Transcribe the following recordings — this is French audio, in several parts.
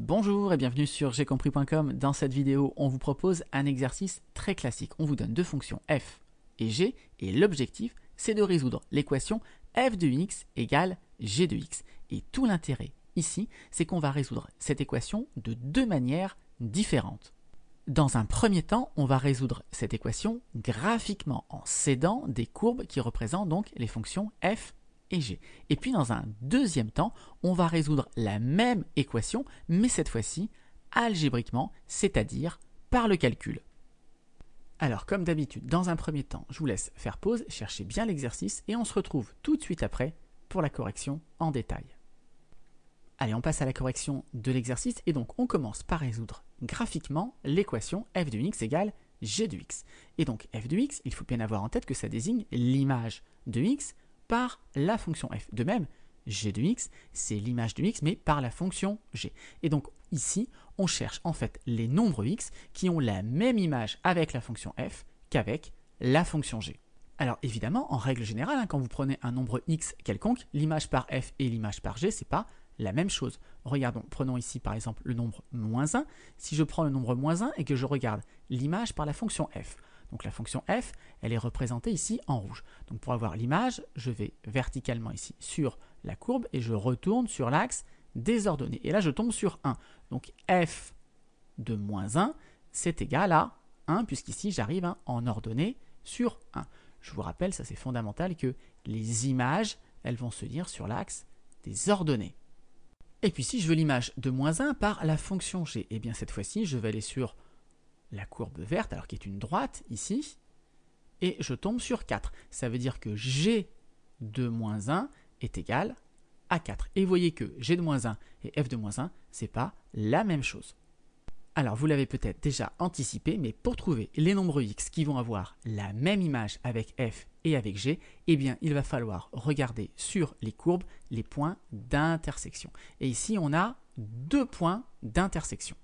Bonjour et bienvenue sur compris.com. Dans cette vidéo, on vous propose un exercice très classique. On vous donne deux fonctions f et g et l'objectif, c'est de résoudre l'équation f de x égale g de x. Et tout l'intérêt ici, c'est qu'on va résoudre cette équation de deux manières différentes. Dans un premier temps, on va résoudre cette équation graphiquement en cédant des courbes qui représentent donc les fonctions f et puis dans un deuxième temps, on va résoudre la même équation, mais cette fois-ci algébriquement, c'est-à-dire par le calcul. Alors comme d'habitude, dans un premier temps, je vous laisse faire pause, chercher bien l'exercice, et on se retrouve tout de suite après pour la correction en détail. Allez, on passe à la correction de l'exercice, et donc on commence par résoudre graphiquement l'équation f de x égale g de x. Et donc f de x, il faut bien avoir en tête que ça désigne l'image de x par la fonction f. De même, g de x, c'est l'image de x, mais par la fonction g. Et donc ici, on cherche en fait les nombres x qui ont la même image avec la fonction f qu'avec la fonction g. Alors évidemment, en règle générale, hein, quand vous prenez un nombre x quelconque, l'image par f et l'image par g, c'est pas la même chose. Regardons, prenons ici par exemple le nombre moins 1. Si je prends le nombre moins 1 et que je regarde l'image par la fonction f, donc la fonction f, elle est représentée ici en rouge. Donc pour avoir l'image, je vais verticalement ici sur la courbe et je retourne sur l'axe des ordonnées. Et là, je tombe sur 1. Donc f de moins 1, c'est égal à 1, puisqu'ici, j'arrive hein, en ordonnée sur 1. Je vous rappelle, ça c'est fondamental, que les images, elles vont se lire sur l'axe des ordonnées. Et puis si je veux l'image de moins 1 par la fonction g, et eh bien cette fois-ci, je vais aller sur la courbe verte, alors qui est une droite ici, et je tombe sur 4. Ça veut dire que g de moins 1 est égal à 4. Et vous voyez que g de moins 1 et f de moins 1, c'est pas la même chose. Alors vous l'avez peut-être déjà anticipé, mais pour trouver les nombres x qui vont avoir la même image avec f et avec g, eh bien il va falloir regarder sur les courbes les points d'intersection. Et ici on a deux points d'intersection.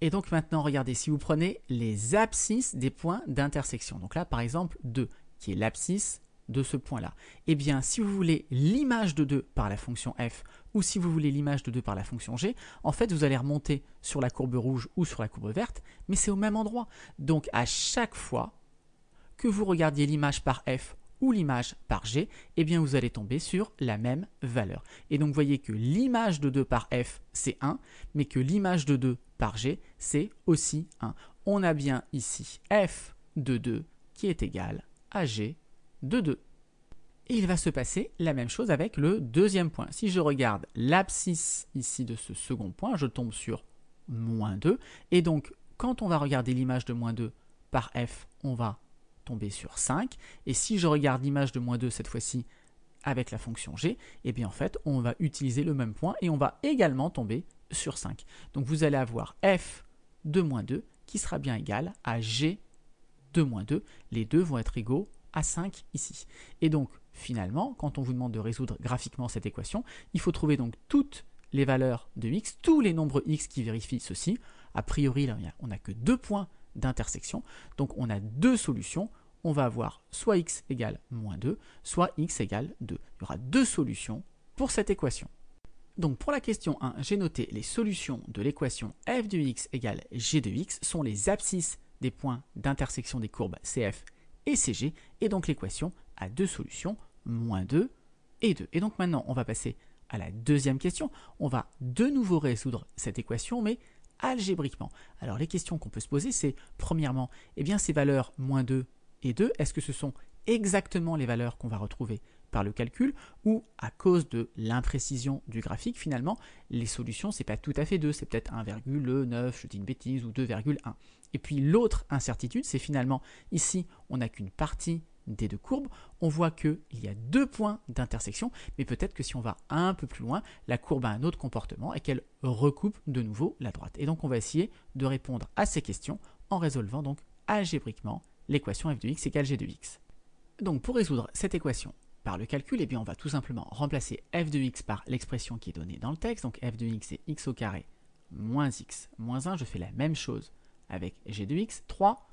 Et donc maintenant, regardez, si vous prenez les abscisses des points d'intersection, donc là par exemple 2, qui est l'abscisse de ce point-là, eh bien si vous voulez l'image de 2 par la fonction f, ou si vous voulez l'image de 2 par la fonction g, en fait vous allez remonter sur la courbe rouge ou sur la courbe verte, mais c'est au même endroit. Donc à chaque fois que vous regardiez l'image par f ou l'image par g, eh bien vous allez tomber sur la même valeur. Et donc vous voyez que l'image de 2 par f, c'est 1, mais que l'image de 2 par g, c'est aussi 1. On a bien ici f de 2 qui est égal à g de 2. Et il va se passer la même chose avec le deuxième point. Si je regarde l'abscisse ici de ce second point, je tombe sur moins 2. Et donc, quand on va regarder l'image de moins 2 par f, on va tomber sur 5. Et si je regarde l'image de moins 2 cette fois-ci avec la fonction g, et eh bien en fait on va utiliser le même point et on va également tomber sur 5. Donc vous allez avoir f de moins 2 qui sera bien égal à g de moins 2. Les deux vont être égaux à 5 ici. Et donc finalement, quand on vous demande de résoudre graphiquement cette équation, il faut trouver donc toutes les valeurs de x, tous les nombres x qui vérifient ceci. A priori, là, on n'a que deux points d'intersection. Donc on a deux solutions. On va avoir soit x égale moins 2, soit x égale 2. Il y aura deux solutions pour cette équation. Donc pour la question 1, j'ai noté les solutions de l'équation f de x égale g de x sont les abscisses des points d'intersection des courbes CF et CG. Et donc l'équation a deux solutions, moins 2 et 2. Et donc maintenant, on va passer à la deuxième question. On va de nouveau résoudre cette équation, mais algébriquement. Alors les questions qu'on peut se poser, c'est premièrement, eh bien ces valeurs moins 2 et 2, est-ce que ce sont exactement les valeurs qu'on va retrouver par le calcul ou à cause de l'imprécision du graphique finalement les solutions c'est pas tout à fait 2 c'est peut-être 1,9 je dis une bêtise ou 2,1 et puis l'autre incertitude c'est finalement ici on n'a qu'une partie des deux courbes, on voit qu'il y a deux points d'intersection, mais peut-être que si on va un peu plus loin, la courbe a un autre comportement et qu'elle recoupe de nouveau la droite. Et donc on va essayer de répondre à ces questions en résolvant donc algébriquement l'équation f de x égale g de x. Donc pour résoudre cette équation par le calcul, eh bien on va tout simplement remplacer f de x par l'expression qui est donnée dans le texte, donc f de x est x au carré moins x moins 1, je fais la même chose avec g de x, 3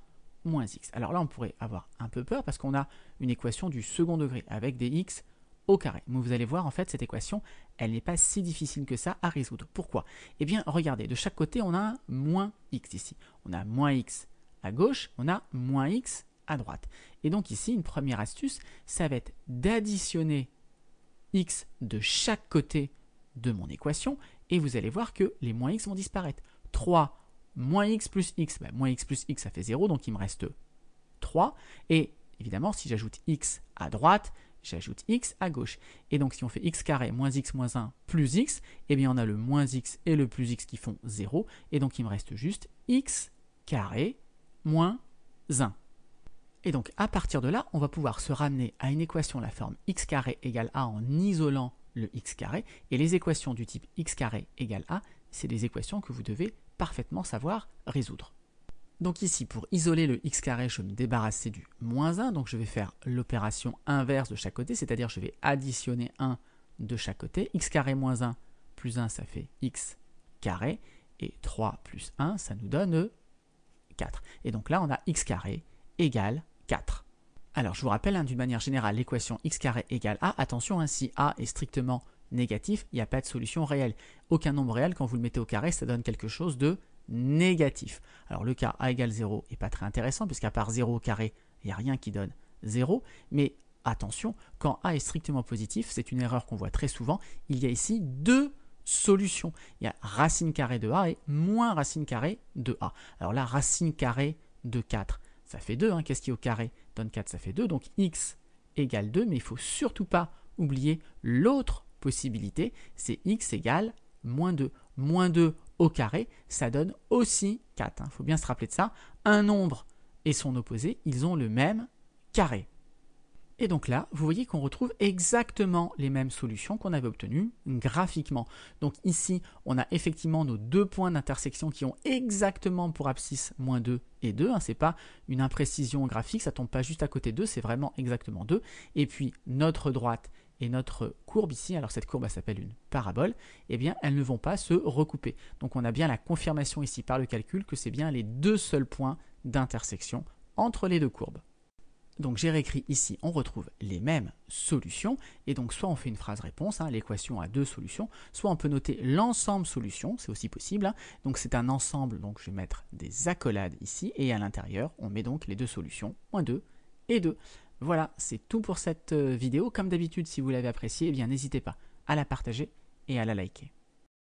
x. Alors là, on pourrait avoir un peu peur parce qu'on a une équation du second degré avec des x au carré. Mais vous allez voir, en fait, cette équation, elle n'est pas si difficile que ça à résoudre. Pourquoi Eh bien, regardez, de chaque côté, on a un moins x ici. On a moins x à gauche, on a moins x à droite. Et donc ici, une première astuce, ça va être d'additionner x de chaque côté de mon équation, et vous allez voir que les moins x vont disparaître. 3 moins x plus x, bah, moins x plus x, ça fait 0, donc il me reste 3. Et évidemment, si j'ajoute x à droite, j'ajoute x à gauche. Et donc si on fait x carré moins x moins 1 plus x, eh bien on a le moins x et le plus x qui font 0, et donc il me reste juste x carré moins 1. Et donc à partir de là, on va pouvoir se ramener à une équation la forme x carré égale a en isolant le x carré, et les équations du type x carré égale a, c'est des équations que vous devez parfaitement savoir résoudre. Donc ici, pour isoler le x carré, je vais me débarrasser du moins 1, donc je vais faire l'opération inverse de chaque côté, c'est-à-dire je vais additionner 1 de chaque côté. x carré moins 1 plus 1, ça fait x carré, et 3 plus 1, ça nous donne 4. Et donc là, on a x carré égale 4. Alors, je vous rappelle hein, d'une manière générale l'équation x carré égale a. Attention, hein, si a est strictement négatif, il n'y a pas de solution réelle. Aucun nombre réel, quand vous le mettez au carré, ça donne quelque chose de négatif. Alors le cas A égale 0 n'est pas très intéressant, puisqu'à part 0 au carré, il n'y a rien qui donne 0. Mais attention, quand A est strictement positif, c'est une erreur qu'on voit très souvent, il y a ici deux solutions. Il y a racine carrée de A et moins racine carrée de A. Alors là, racine carrée de 4, ça fait 2. Hein. Qu'est-ce qui au carré donne 4 Ça fait 2. Donc x égale 2, mais il ne faut surtout pas oublier l'autre possibilité, c'est x égale moins 2. Moins 2 au carré, ça donne aussi 4. Il hein. faut bien se rappeler de ça. Un nombre et son opposé, ils ont le même carré. Et donc là, vous voyez qu'on retrouve exactement les mêmes solutions qu'on avait obtenues graphiquement. Donc ici, on a effectivement nos deux points d'intersection qui ont exactement pour abscisse moins 2 et 2. Ce hein. c'est pas une imprécision graphique, ça tombe pas juste à côté 2, c'est vraiment exactement 2. Et puis notre droite et notre courbe ici, alors cette courbe s'appelle une parabole, et eh bien elles ne vont pas se recouper. Donc on a bien la confirmation ici par le calcul que c'est bien les deux seuls points d'intersection entre les deux courbes. Donc j'ai réécrit ici, on retrouve les mêmes solutions, et donc soit on fait une phrase réponse, hein, l'équation a deux solutions, soit on peut noter l'ensemble solution, c'est aussi possible, hein. donc c'est un ensemble, donc je vais mettre des accolades ici, et à l'intérieur on met donc les deux solutions, moins 2 et 2. Voilà, c'est tout pour cette euh, vidéo. Comme d'habitude, si vous l'avez appréciée, eh bien n'hésitez pas à la partager et à la liker.